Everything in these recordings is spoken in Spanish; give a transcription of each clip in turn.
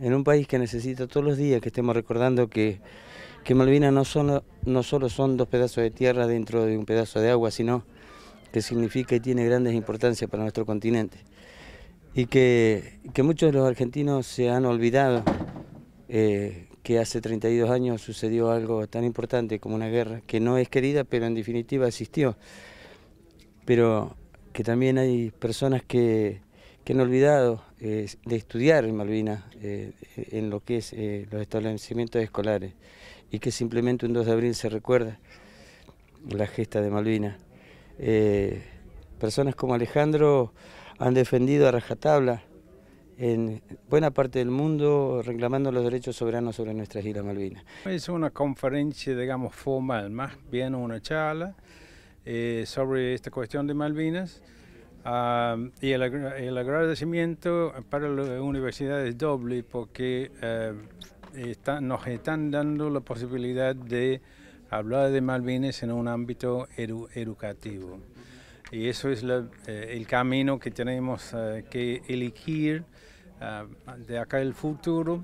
En un país que necesita todos los días que estemos recordando que, que Malvinas no, no solo son dos pedazos de tierra dentro de un pedazo de agua, sino que significa y tiene grandes importancias para nuestro continente. Y que, muchos de los argentinos se han olvidado eh, que hace 32 años sucedió algo tan importante como una guerra, que no es querida, pero en definitiva existió. Pero que también hay personas que, que han olvidado eh, de estudiar en Malvinas, eh, en lo que es eh, los establecimientos escolares, y que simplemente un 2 de abril se recuerda la gesta de Malvinas. personas como Alejandro han defendido a rajatabla en buena parte del mundo reclamando los derechos soberanos sobre nuestras islas Malvinas. Es una conferencia, digamos, formal, más bien una charla sobre esta cuestión de Malvinas. Ah, y el, agradecimiento para la universidad universidades doble porque eh, nos están dando la posibilidad de hablar de Malvinas en un ámbito educativo. Y eso es eh, el camino que tenemos eh, que elegir ah, de acá el futuro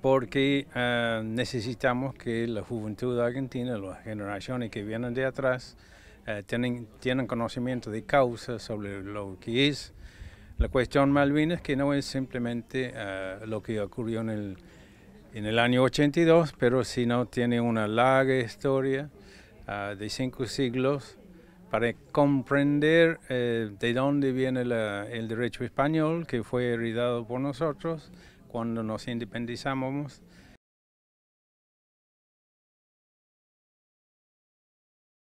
porque ah, necesitamos que la juventud argentina, las generaciones que vienen de atrás, eh, tienen, tienen conocimiento de causa sobre lo que es la cuestión Malvinas, que no es simplemente eh, lo que ocurrió en el, en el año 82, pero sino tiene una larga historia eh, de cinco siglos para comprender de dónde viene el derecho español que fue heredado por nosotros cuando nos independizamos